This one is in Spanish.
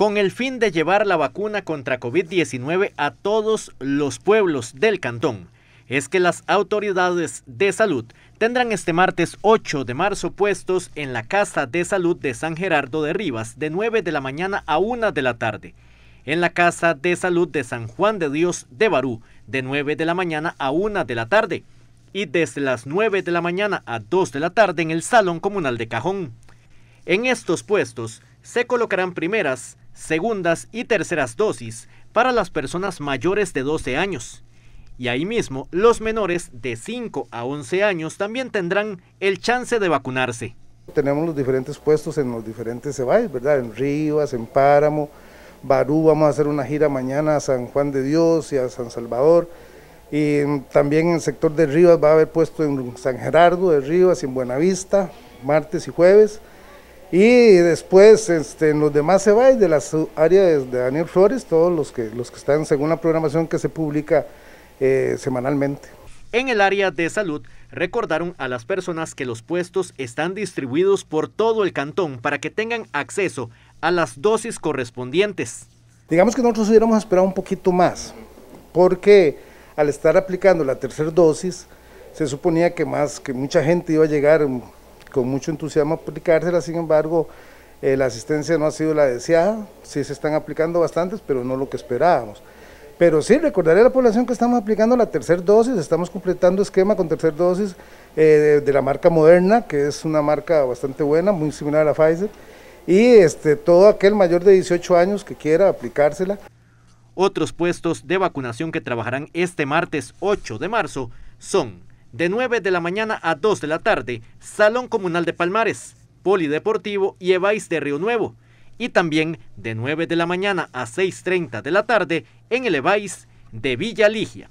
con el fin de llevar la vacuna contra COVID-19 a todos los pueblos del cantón. Es que las autoridades de salud tendrán este martes 8 de marzo puestos en la Casa de Salud de San Gerardo de Rivas de 9 de la mañana a 1 de la tarde, en la Casa de Salud de San Juan de Dios de Barú de 9 de la mañana a 1 de la tarde y desde las 9 de la mañana a 2 de la tarde en el Salón Comunal de Cajón. En estos puestos se colocarán primeras segundas y terceras dosis para las personas mayores de 12 años. Y ahí mismo, los menores de 5 a 11 años también tendrán el chance de vacunarse. Tenemos los diferentes puestos en los diferentes cebáis, ¿verdad? En Rivas, en Páramo, Barú, vamos a hacer una gira mañana a San Juan de Dios y a San Salvador. Y también en el sector de Rivas va a haber puesto en San Gerardo de Rivas, y en Buenavista, martes y jueves. Y después este, en los demás se va y de las áreas de Daniel Flores, todos los que, los que están según la programación que se publica eh, semanalmente. En el área de salud, recordaron a las personas que los puestos están distribuidos por todo el cantón para que tengan acceso a las dosis correspondientes. Digamos que nosotros hubiéramos esperado un poquito más, porque al estar aplicando la tercera dosis, se suponía que más, que mucha gente iba a llegar con mucho entusiasmo aplicársela, sin embargo, eh, la asistencia no ha sido la deseada, sí se están aplicando bastantes, pero no lo que esperábamos. Pero sí, recordaré a la población que estamos aplicando la tercera dosis, estamos completando esquema con tercera dosis eh, de, la marca Moderna, que es una marca bastante buena, muy similar a la Pfizer, y este, todo aquel mayor de 18 años que quiera aplicársela. Otros puestos de vacunación que trabajarán este martes 8 de marzo son de 9 de la mañana a 2 de la tarde, Salón Comunal de Palmares, Polideportivo y Evais de Río Nuevo, y también de 9 de la mañana a 6.30 de la tarde en el Evais de Villa Ligia.